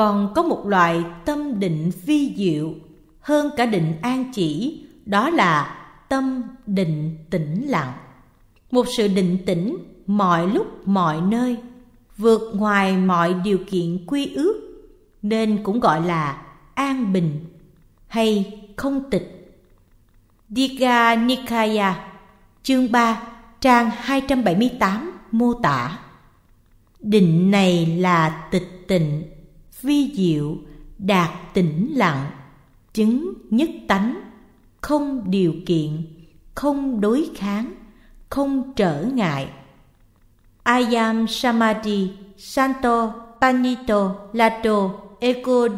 còn có một loại tâm định vi diệu hơn cả định an chỉ đó là tâm định tĩnh lặng một sự định tĩnh mọi lúc mọi nơi vượt ngoài mọi điều kiện quy ước nên cũng gọi là an bình hay không tịch Diga Nikaya chương 3 trang 278 mô tả Định này là tịch tịnh vi diệu đạt tĩnh lặng chứng nhất tánh không điều kiện không đối kháng không trở ngại ayam samadhi santo panito lato eko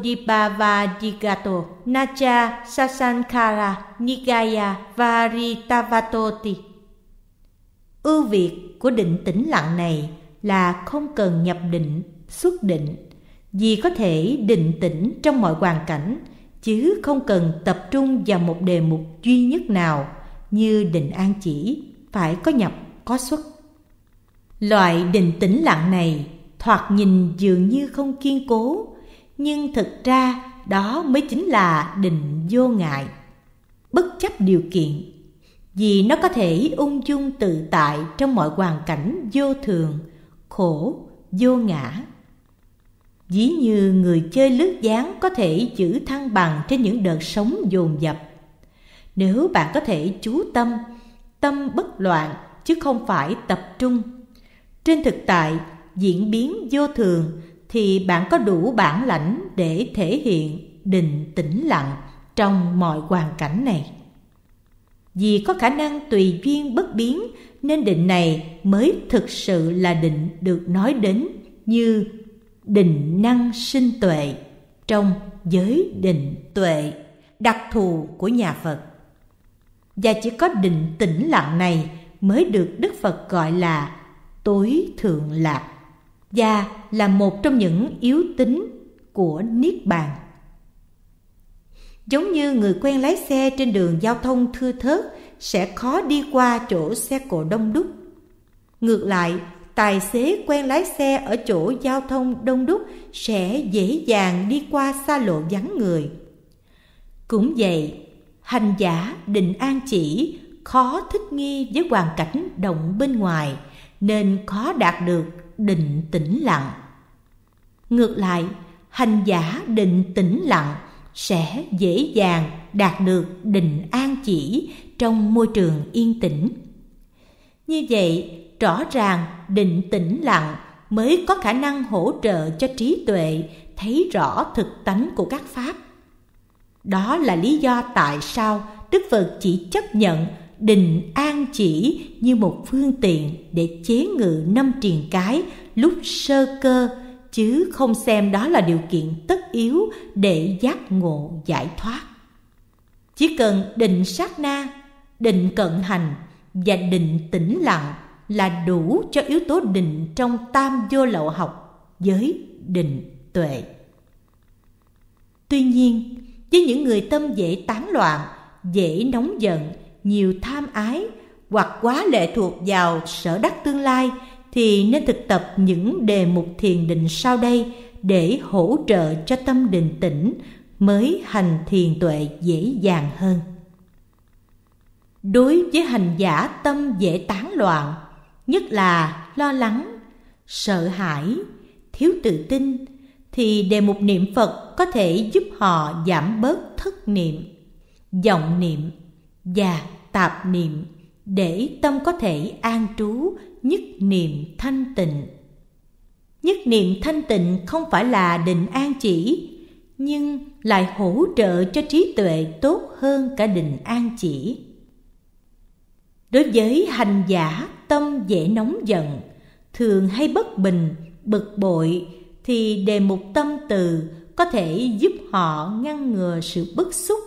digato naja sasankara nigaya varitavatoti ưu việt của định tĩnh lặng này là không cần nhập định xuất định vì có thể định tĩnh trong mọi hoàn cảnh chứ không cần tập trung vào một đề mục duy nhất nào như định an chỉ phải có nhập có xuất loại định tĩnh lặng này thoạt nhìn dường như không kiên cố nhưng thực ra đó mới chính là định vô ngại bất chấp điều kiện vì nó có thể ung dung tự tại trong mọi hoàn cảnh vô thường khổ vô ngã dĩ như người chơi lướt dáng có thể giữ thăng bằng trên những đợt sóng dồn dập nếu bạn có thể chú tâm tâm bất loạn chứ không phải tập trung trên thực tại diễn biến vô thường thì bạn có đủ bản lãnh để thể hiện định tĩnh lặng trong mọi hoàn cảnh này vì có khả năng tùy duyên bất biến nên định này mới thực sự là định được nói đến như định năng sinh tuệ trong giới định tuệ đặc thù của nhà phật và chỉ có định tĩnh lặng này mới được đức phật gọi là tối thượng lạc và là một trong những yếu tính của niết bàn giống như người quen lái xe trên đường giao thông thưa thớt sẽ khó đi qua chỗ xe cộ đông đúc ngược lại tài xế quen lái xe ở chỗ giao thông đông đúc sẽ dễ dàng đi qua xa lộ vắng người. Cũng vậy, hành giả định an chỉ khó thích nghi với hoàn cảnh động bên ngoài nên khó đạt được định tĩnh lặng. Ngược lại, hành giả định tĩnh lặng sẽ dễ dàng đạt được định an chỉ trong môi trường yên tĩnh. Như vậy, rõ ràng định tĩnh lặng mới có khả năng hỗ trợ cho trí tuệ thấy rõ thực tánh của các pháp đó là lý do tại sao đức phật chỉ chấp nhận định an chỉ như một phương tiện để chế ngự năm triền cái lúc sơ cơ chứ không xem đó là điều kiện tất yếu để giác ngộ giải thoát chỉ cần định sát na định cận hành và định tĩnh lặng là đủ cho yếu tố định trong tam vô lậu học giới định tuệ tuy nhiên với những người tâm dễ tán loạn dễ nóng giận nhiều tham ái hoặc quá lệ thuộc vào sở đắc tương lai thì nên thực tập những đề mục thiền định sau đây để hỗ trợ cho tâm định tĩnh mới hành thiền tuệ dễ dàng hơn đối với hành giả tâm dễ tán loạn nhất là lo lắng, sợ hãi, thiếu tự tin thì đề một niệm Phật có thể giúp họ giảm bớt thất niệm, vọng niệm và tạp niệm để tâm có thể an trú nhất niệm thanh tịnh. Nhất niệm thanh tịnh không phải là định an chỉ, nhưng lại hỗ trợ cho trí tuệ tốt hơn cả định an chỉ. Đối với hành giả tâm dễ nóng giận, thường hay bất bình, bực bội thì đề mục tâm từ có thể giúp họ ngăn ngừa sự bức xúc,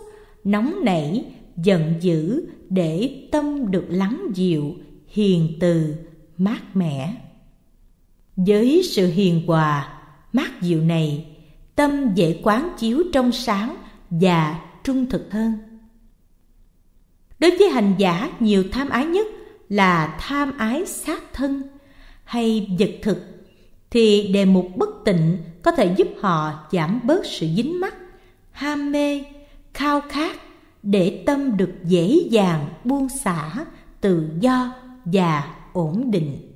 nóng nảy, giận dữ để tâm được lắng dịu, hiền từ, mát mẻ. Với sự hiền hòa, mát dịu này, tâm dễ quán chiếu trong sáng và trung thực hơn. Đối với hành giả nhiều tham ái nhất là tham ái sát thân hay vật thực thì đề mục bất tịnh có thể giúp họ giảm bớt sự dính mắc, ham mê, khao khát để tâm được dễ dàng buông xả, tự do và ổn định.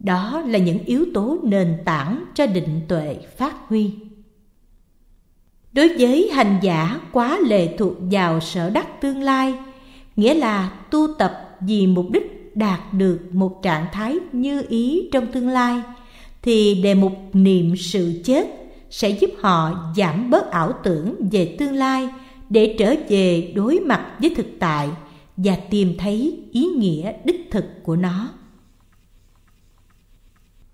Đó là những yếu tố nền tảng cho định tuệ phát huy. Đối với hành giả quá lệ thuộc vào sở đắc tương lai – nghĩa là tu tập vì mục đích đạt được một trạng thái như ý trong tương lai thì đề mục niệm sự chết sẽ giúp họ giảm bớt ảo tưởng về tương lai để trở về đối mặt với thực tại và tìm thấy ý nghĩa đích thực của nó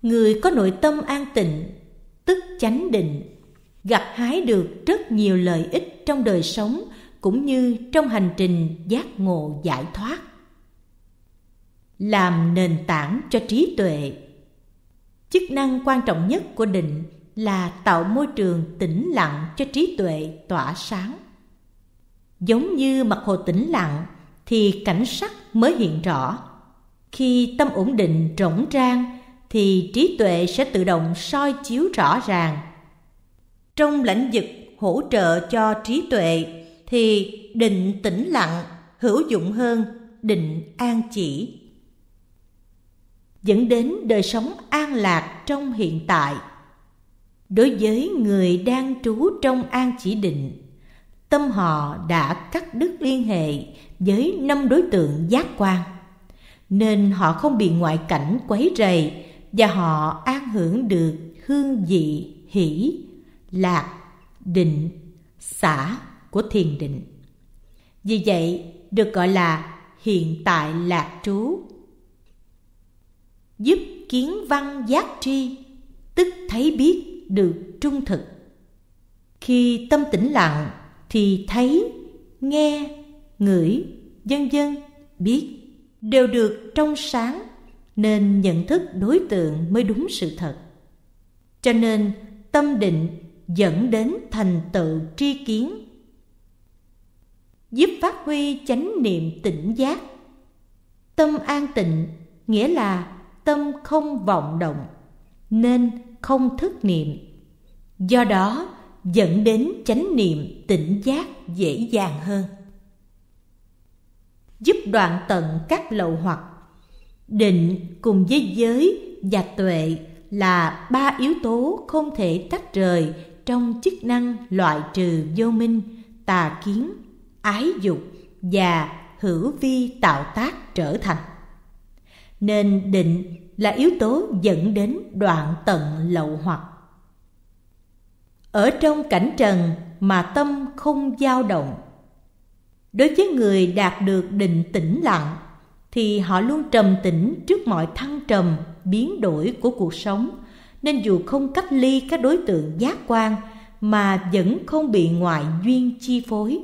người có nội tâm an tịnh tức chánh định gặt hái được rất nhiều lợi ích trong đời sống cũng như trong hành trình giác ngộ giải thoát làm nền tảng cho trí tuệ chức năng quan trọng nhất của định là tạo môi trường tĩnh lặng cho trí tuệ tỏa sáng giống như mặt hồ tĩnh lặng thì cảnh sắc mới hiện rõ khi tâm ổn định rỗng rang thì trí tuệ sẽ tự động soi chiếu rõ ràng trong lãnh vực hỗ trợ cho trí tuệ thì định tĩnh lặng hữu dụng hơn định an chỉ dẫn đến đời sống an lạc trong hiện tại đối với người đang trú trong an chỉ định tâm họ đã cắt đứt liên hệ với năm đối tượng giác quan nên họ không bị ngoại cảnh quấy rầy và họ an hưởng được hương vị hỷ lạc định xả của thiền định. Vì vậy, được gọi là hiện tại lạc trú. Giúp kiến văn giác tri, tức thấy biết được trung thực. Khi tâm tĩnh lặng thì thấy, nghe, ngửi, vân vân, biết đều được trong sáng nên nhận thức đối tượng mới đúng sự thật. Cho nên tâm định dẫn đến thành tựu tri kiến giúp phát huy chánh niệm tỉnh giác. Tâm an tịnh nghĩa là tâm không vọng động nên không thức niệm. Do đó dẫn đến chánh niệm tỉnh giác dễ dàng hơn. Giúp đoạn tận các lậu hoặc Định cùng với giới và tuệ là ba yếu tố không thể tách rời trong chức năng loại trừ vô minh, tà kiến ái dục và hữu vi tạo tác trở thành nên định là yếu tố dẫn đến đoạn tận lậu hoặc ở trong cảnh trần mà tâm không dao động đối với người đạt được định tĩnh lặng thì họ luôn trầm tĩnh trước mọi thăng trầm biến đổi của cuộc sống nên dù không cách ly các đối tượng giác quan mà vẫn không bị ngoại duyên chi phối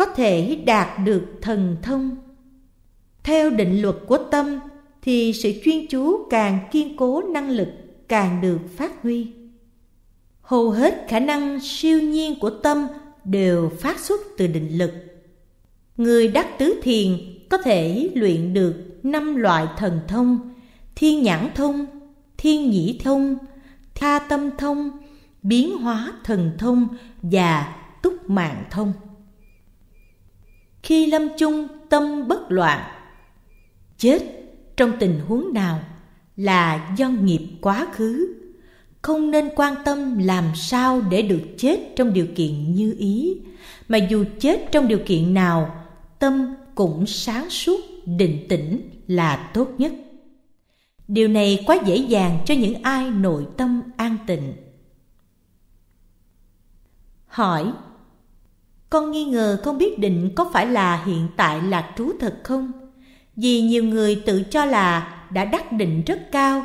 có thể đạt được thần thông. Theo định luật của tâm thì sự chuyên chú càng kiên cố năng lực càng được phát huy. Hầu hết khả năng siêu nhiên của tâm đều phát xuất từ định lực. Người đắc tứ thiền có thể luyện được năm loại thần thông, thiên nhãn thông, thiên nhĩ thông, tha tâm thông, biến hóa thần thông và túc mạng thông khi lâm chung tâm bất loạn chết trong tình huống nào là do nghiệp quá khứ không nên quan tâm làm sao để được chết trong điều kiện như ý mà dù chết trong điều kiện nào tâm cũng sáng suốt định tĩnh là tốt nhất điều này quá dễ dàng cho những ai nội tâm an tịnh hỏi con nghi ngờ không biết định có phải là hiện tại là trú thật không? Vì nhiều người tự cho là đã đắc định rất cao,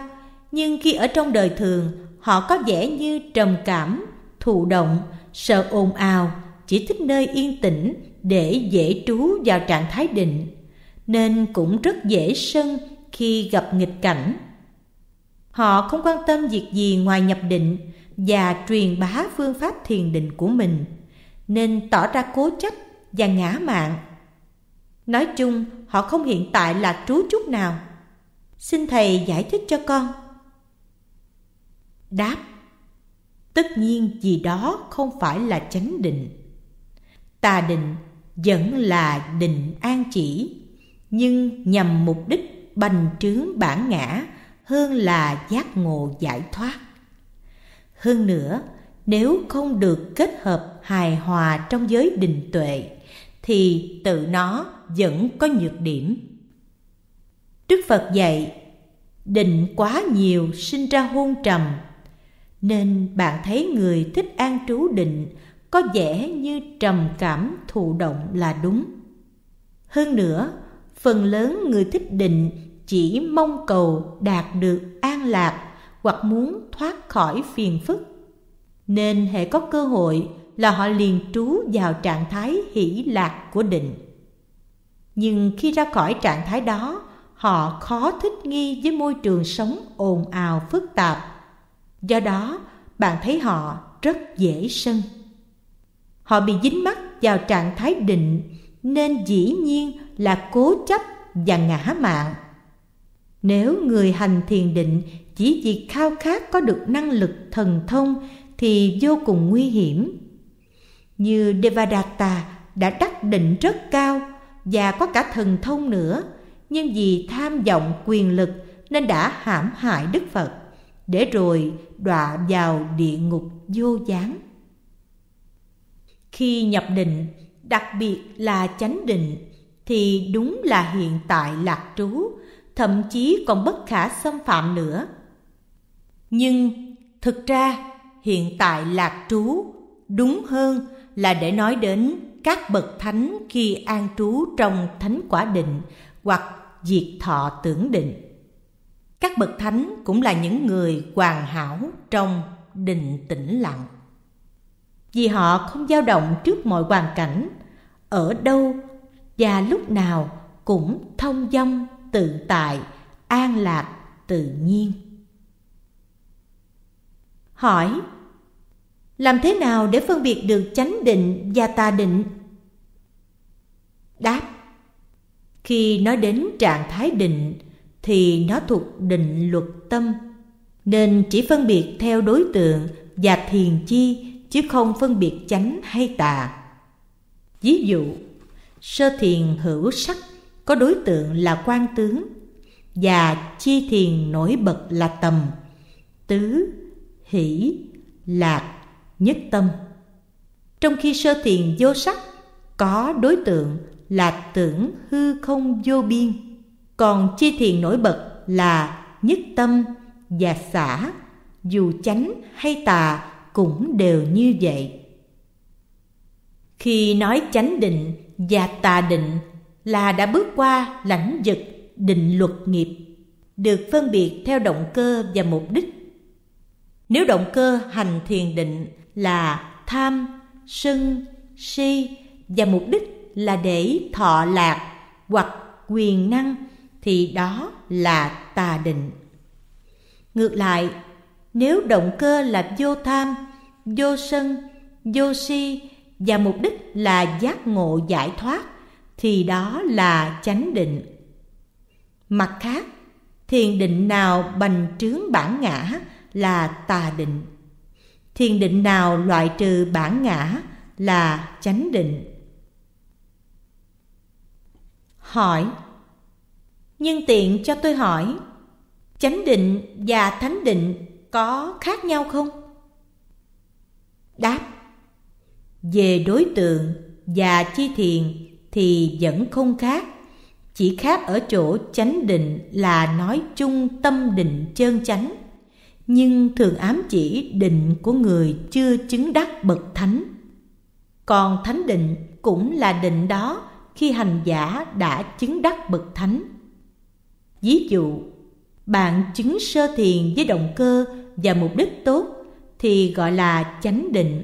nhưng khi ở trong đời thường, họ có vẻ như trầm cảm, thụ động, sợ ồn ào, chỉ thích nơi yên tĩnh để dễ trú vào trạng thái định, nên cũng rất dễ sân khi gặp nghịch cảnh. Họ không quan tâm việc gì ngoài nhập định và truyền bá phương pháp thiền định của mình nên tỏ ra cố chấp và ngã mạn. Nói chung, họ không hiện tại là trú chút nào. Xin thầy giải thích cho con. Đáp Tất nhiên gì đó không phải là chánh định. Tà định vẫn là định an chỉ, nhưng nhằm mục đích bành trướng bản ngã hơn là giác ngộ giải thoát. Hơn nữa, nếu không được kết hợp hài hòa trong giới định tuệ thì tự nó vẫn có nhược điểm đức phật dạy định quá nhiều sinh ra hôn trầm nên bạn thấy người thích an trú định có vẻ như trầm cảm thụ động là đúng hơn nữa phần lớn người thích định chỉ mong cầu đạt được an lạc hoặc muốn thoát khỏi phiền phức nên hệ có cơ hội là họ liền trú vào trạng thái hỷ lạc của định. Nhưng khi ra khỏi trạng thái đó, họ khó thích nghi với môi trường sống ồn ào phức tạp. Do đó, bạn thấy họ rất dễ sân. Họ bị dính mắc vào trạng thái định nên dĩ nhiên là cố chấp và ngã mạng. Nếu người hành thiền định chỉ vì khao khát có được năng lực thần thông thì vô cùng nguy hiểm. Như Devadatta đã đắc định rất cao và có cả thần thông nữa, nhưng vì tham vọng quyền lực nên đã hãm hại Đức Phật, để rồi đọa vào địa ngục vô gián. Khi nhập định, đặc biệt là chánh định, thì đúng là hiện tại lạc trú, thậm chí còn bất khả xâm phạm nữa. Nhưng thực ra hiện tại lạc trú, đúng hơn là để nói đến các bậc thánh khi an trú trong thánh quả định hoặc diệt thọ tưởng định. Các bậc thánh cũng là những người hoàn hảo trong định tĩnh lặng. Vì họ không dao động trước mọi hoàn cảnh, ở đâu và lúc nào cũng thông dong tự tại, an lạc tự nhiên. Hỏi làm thế nào để phân biệt được chánh định và tà định? Đáp Khi nói đến trạng thái định thì nó thuộc định luật tâm nên chỉ phân biệt theo đối tượng và thiền chi chứ không phân biệt chánh hay tà. Ví dụ, sơ thiền hữu sắc có đối tượng là quan tướng và chi thiền nổi bật là tầm, tứ, hỷ, lạc, nhất tâm trong khi sơ thiền vô sắc có đối tượng là tưởng hư không vô biên còn chi thiền nổi bật là nhất tâm và xả dù chánh hay tà cũng đều như vậy khi nói chánh định và tà định là đã bước qua lãnh vực định luật nghiệp được phân biệt theo động cơ và mục đích nếu động cơ hành thiền định là tham, sân, si và mục đích là để thọ lạc hoặc quyền năng thì đó là tà định. Ngược lại, nếu động cơ là vô tham, vô sân, vô si và mục đích là giác ngộ giải thoát thì đó là chánh định. Mặt khác, thiền định nào bành trướng bản ngã là tà định thiền định nào loại trừ bản ngã là chánh định hỏi nhân tiện cho tôi hỏi chánh định và thánh định có khác nhau không đáp về đối tượng và chi thiền thì vẫn không khác chỉ khác ở chỗ chánh định là nói chung tâm định chân chánh nhưng thường ám chỉ định của người chưa chứng đắc bậc thánh. Còn thánh định cũng là định đó khi hành giả đã chứng đắc bậc thánh. Ví dụ, bạn chứng sơ thiền với động cơ và mục đích tốt thì gọi là chánh định.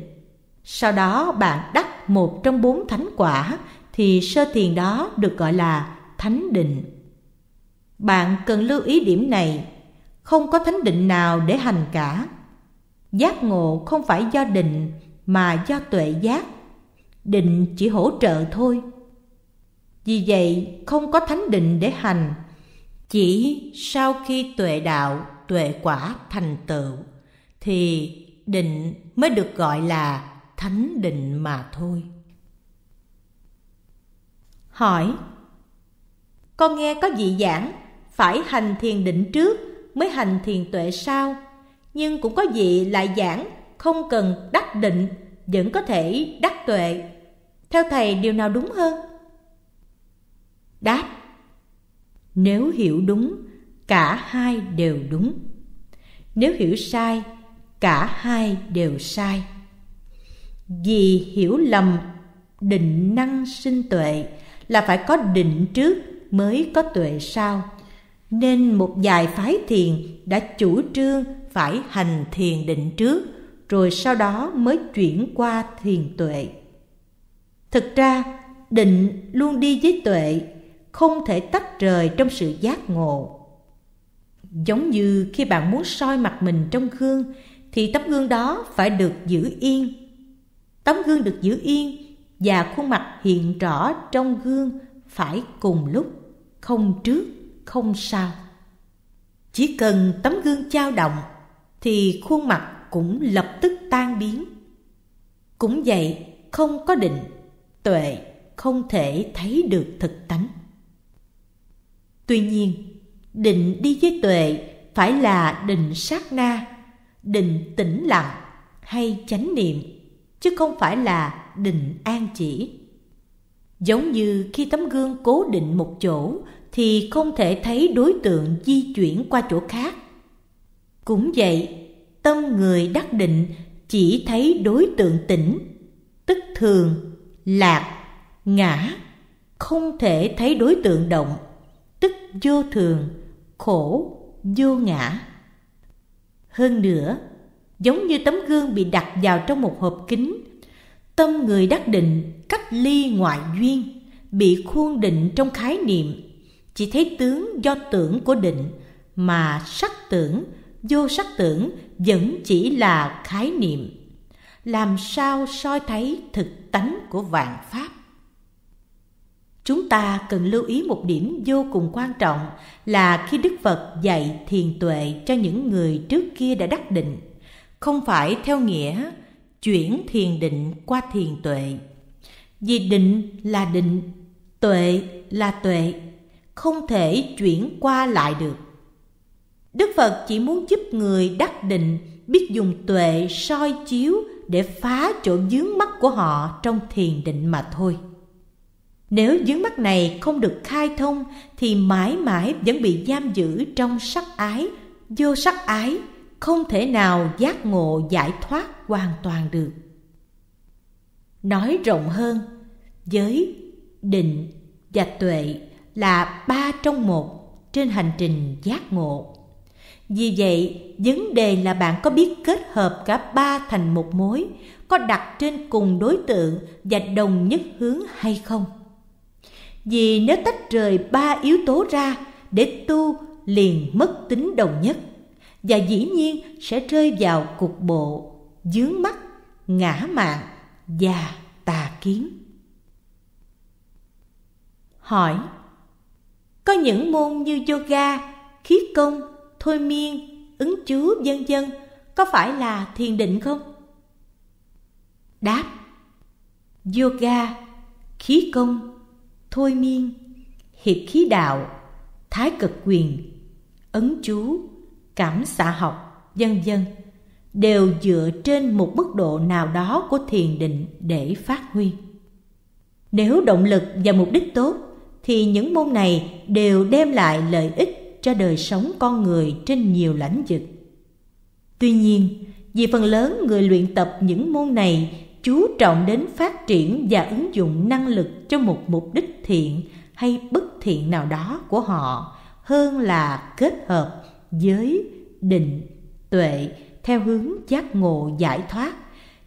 Sau đó bạn đắc một trong bốn thánh quả thì sơ thiền đó được gọi là thánh định. Bạn cần lưu ý điểm này không có thánh định nào để hành cả. Giác ngộ không phải do định mà do tuệ giác. Định chỉ hỗ trợ thôi. Vì vậy, không có thánh định để hành, chỉ sau khi tuệ đạo, tuệ quả thành tựu thì định mới được gọi là thánh định mà thôi. Hỏi: Con nghe có dị giảng phải hành thiền định trước mới hành thiền tuệ sao nhưng cũng có vị lại giảng không cần đắc định vẫn có thể đắc tuệ theo thầy điều nào đúng hơn đáp nếu hiểu đúng cả hai đều đúng nếu hiểu sai cả hai đều sai vì hiểu lầm định năng sinh tuệ là phải có định trước mới có tuệ sau nên một vài phái thiền đã chủ trương phải hành thiền định trước rồi sau đó mới chuyển qua thiền tuệ thực ra định luôn đi với tuệ không thể tách rời trong sự giác ngộ giống như khi bạn muốn soi mặt mình trong gương thì tấm gương đó phải được giữ yên tấm gương được giữ yên và khuôn mặt hiện rõ trong gương phải cùng lúc không trước không sao. Chỉ cần tấm gương dao động thì khuôn mặt cũng lập tức tan biến. Cũng vậy, không có định, tuệ không thể thấy được thực tánh. Tuy nhiên, định đi với tuệ phải là định sát na, định tĩnh lặng hay chánh niệm, chứ không phải là định an chỉ. Giống như khi tấm gương cố định một chỗ thì không thể thấy đối tượng di chuyển qua chỗ khác. Cũng vậy, tâm người đắc định chỉ thấy đối tượng tỉnh, tức thường, lạc, ngã, không thể thấy đối tượng động, tức vô thường, khổ, vô ngã. Hơn nữa, giống như tấm gương bị đặt vào trong một hộp kính, tâm người đắc định cách ly ngoại duyên, bị khuôn định trong khái niệm chỉ thấy tướng do tưởng của định mà sắc tưởng vô sắc tưởng vẫn chỉ là khái niệm làm sao soi thấy thực tánh của vạn pháp chúng ta cần lưu ý một điểm vô cùng quan trọng là khi đức phật dạy thiền tuệ cho những người trước kia đã đắc định không phải theo nghĩa chuyển thiền định qua thiền tuệ vì định là định tuệ là tuệ không thể chuyển qua lại được đức phật chỉ muốn giúp người đắc định biết dùng tuệ soi chiếu để phá chỗ dướng mắt của họ trong thiền định mà thôi nếu dướng mắt này không được khai thông thì mãi mãi vẫn bị giam giữ trong sắc ái vô sắc ái không thể nào giác ngộ giải thoát hoàn toàn được nói rộng hơn giới định và tuệ là ba trong một trên hành trình giác ngộ. Vì vậy, vấn đề là bạn có biết kết hợp cả ba thành một mối, có đặt trên cùng đối tượng và đồng nhất hướng hay không? Vì nếu tách rời ba yếu tố ra để tu liền mất tính đồng nhất và dĩ nhiên sẽ rơi vào cục bộ, dướng mắt, ngã mạng và tà kiến. Hỏi có những môn như yoga, khí công, thôi miên, ứng chú vân vân có phải là thiền định không? Đáp Yoga, khí công, thôi miên, hiệp khí đạo, thái cực quyền, ấn chú, cảm xạ học, vân vân đều dựa trên một mức độ nào đó của thiền định để phát huy. Nếu động lực và mục đích tốt thì những môn này đều đem lại lợi ích cho đời sống con người trên nhiều lãnh vực. Tuy nhiên, vì phần lớn người luyện tập những môn này chú trọng đến phát triển và ứng dụng năng lực cho một mục đích thiện hay bất thiện nào đó của họ hơn là kết hợp giới, định, tuệ theo hướng giác ngộ giải thoát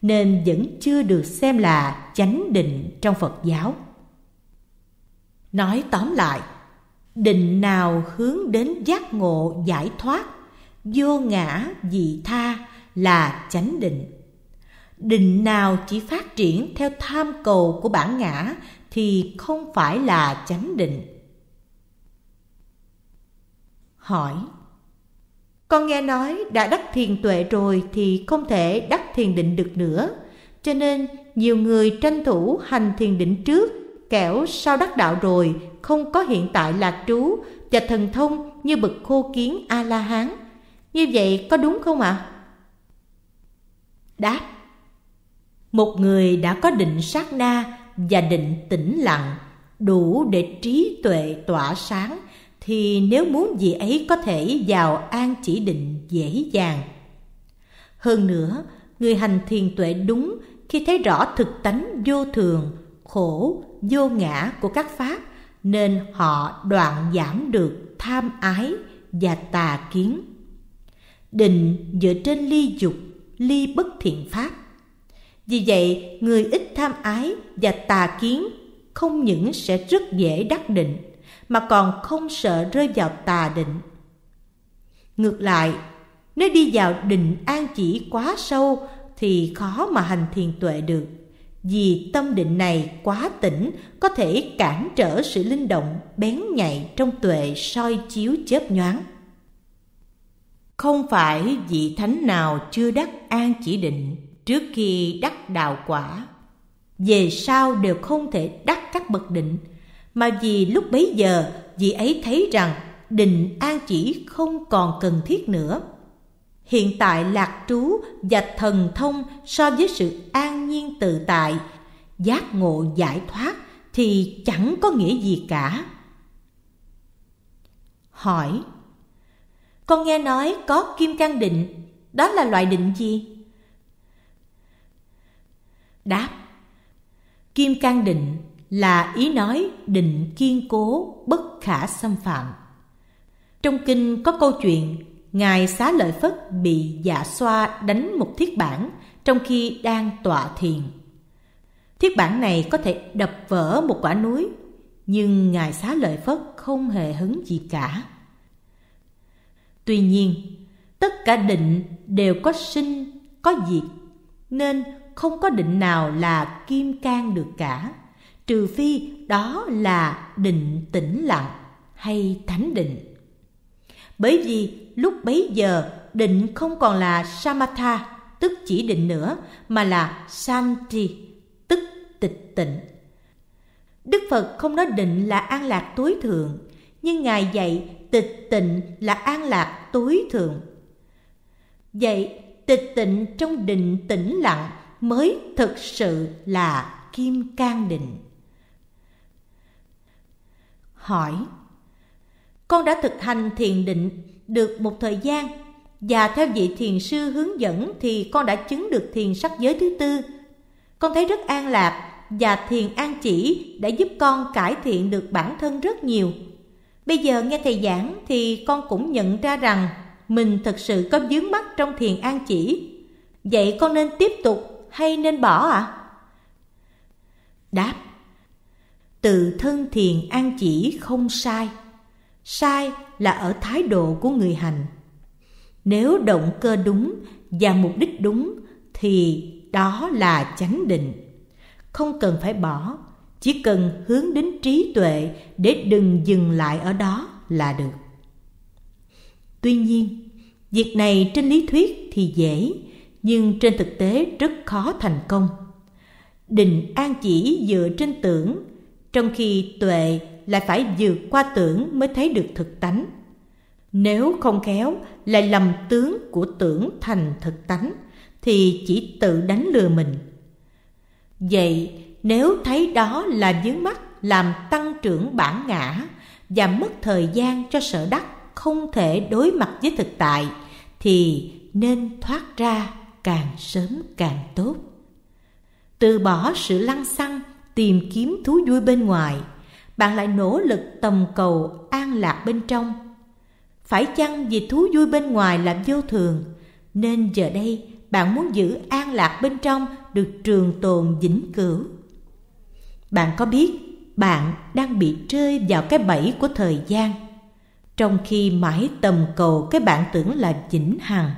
nên vẫn chưa được xem là chánh định trong Phật giáo. Nói tóm lại, định nào hướng đến giác ngộ giải thoát, vô ngã dị tha là chánh định. Định nào chỉ phát triển theo tham cầu của bản ngã thì không phải là chánh định. Hỏi Con nghe nói đã đắc thiền tuệ rồi thì không thể đắc thiền định được nữa, cho nên nhiều người tranh thủ hành thiền định trước kẻo sao đắc đạo rồi không có hiện tại lạc trú và thần thông như bậc khô kiến a la hán như vậy có đúng không ạ đáp một người đã có định sát na và định tĩnh lặng đủ để trí tuệ tỏa sáng thì nếu muốn gì ấy có thể vào an chỉ định dễ dàng hơn nữa người hành thiền tuệ đúng khi thấy rõ thực tánh vô thường khổ vô ngã của các pháp nên họ đoạn giảm được tham ái và tà kiến định dựa trên ly dục ly bất thiện pháp vì vậy người ít tham ái và tà kiến không những sẽ rất dễ đắc định mà còn không sợ rơi vào tà định ngược lại nếu đi vào định an chỉ quá sâu thì khó mà hành thiền tuệ được vì tâm định này quá tỉnh có thể cản trở sự linh động bén nhạy trong tuệ soi chiếu chớp nhoáng không phải vị thánh nào chưa đắc an chỉ định trước khi đắc đạo quả về sau đều không thể đắc các bậc định mà vì lúc bấy giờ vị ấy thấy rằng định an chỉ không còn cần thiết nữa hiện tại lạc trú và thần thông so với sự an nhiên tự tại giác ngộ giải thoát thì chẳng có nghĩa gì cả hỏi con nghe nói có kim căn định đó là loại định gì đáp kim căn định là ý nói định kiên cố bất khả xâm phạm trong kinh có câu chuyện Ngài xá lợi Phất bị dạ xoa đánh một thiết bản trong khi đang tọa thiền. Thiết bản này có thể đập vỡ một quả núi, nhưng Ngài xá lợi Phất không hề hứng gì cả. Tuy nhiên, tất cả định đều có sinh, có diệt, nên không có định nào là kim cang được cả, trừ phi đó là định tĩnh lặng hay thánh định. Bởi vì lúc bấy giờ định không còn là samatha tức chỉ định nữa mà là santi tức tịch tịnh đức phật không nói định là an lạc tối thượng nhưng ngài dạy tịch tịnh là an lạc tối thượng vậy tịch tịnh trong định tĩnh lặng mới thực sự là kim cang định hỏi con đã thực hành thiền định được một thời gian và theo vị thiền sư hướng dẫn thì con đã chứng được thiền sắc giới thứ tư. Con thấy rất an lạc và thiền an chỉ đã giúp con cải thiện được bản thân rất nhiều. Bây giờ nghe thầy giảng thì con cũng nhận ra rằng mình thật sự có dướng mắc trong thiền an chỉ. Vậy con nên tiếp tục hay nên bỏ ạ? À? Đáp Tự thân thiền an chỉ không sai sai là ở thái độ của người hành nếu động cơ đúng và mục đích đúng thì đó là chánh định không cần phải bỏ chỉ cần hướng đến trí tuệ để đừng dừng lại ở đó là được tuy nhiên việc này trên lý thuyết thì dễ nhưng trên thực tế rất khó thành công định an chỉ dựa trên tưởng trong khi tuệ lại phải vượt qua tưởng mới thấy được thực tánh nếu không khéo lại lầm tướng của tưởng thành thực tánh thì chỉ tự đánh lừa mình vậy nếu thấy đó là vướng mắt làm tăng trưởng bản ngã và mất thời gian cho sở đắc không thể đối mặt với thực tại thì nên thoát ra càng sớm càng tốt từ bỏ sự lăng xăng tìm kiếm thú vui bên ngoài bạn lại nỗ lực tầm cầu an lạc bên trong phải chăng vì thú vui bên ngoài là vô thường nên giờ đây bạn muốn giữ an lạc bên trong được trường tồn vĩnh cửu bạn có biết bạn đang bị rơi vào cái bẫy của thời gian trong khi mãi tầm cầu cái bạn tưởng là vĩnh hằng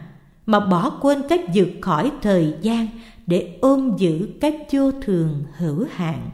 mà bỏ quên cách vượt khỏi thời gian để ôm giữ cái vô thường hữu hạn